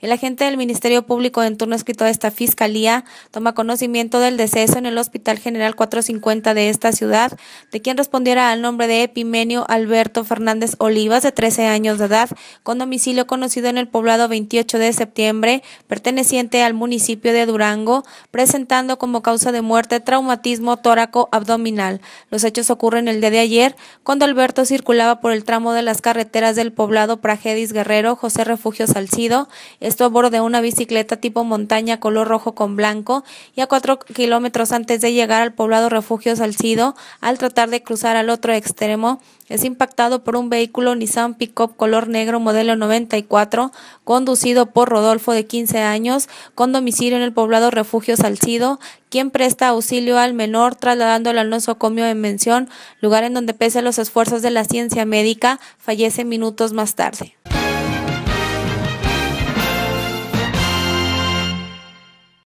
El agente del Ministerio Público en turno escrito a esta Fiscalía toma conocimiento del deceso en el Hospital General 450 de esta ciudad, de quien respondiera al nombre de Epimenio Alberto Fernández Olivas, de 13 años de edad, con domicilio conocido en el poblado 28 de septiembre, perteneciente al municipio de Durango, presentando como causa de muerte traumatismo tóraco abdominal. Los hechos ocurren el día de ayer, cuando Alberto circulaba por el tramo de las carreteras del poblado Pragedis Guerrero, José Refugio Salcido, esto a bordo de una bicicleta tipo montaña color rojo con blanco y a cuatro kilómetros antes de llegar al poblado Refugio Salcido, al tratar de cruzar al otro extremo, es impactado por un vehículo Nissan Pickup color negro modelo 94, conducido por Rodolfo de 15 años, con domicilio en el poblado Refugio Salcido, quien presta auxilio al menor trasladándolo al nosocomio en mención, lugar en donde pese a los esfuerzos de la ciencia médica, fallece minutos más tarde.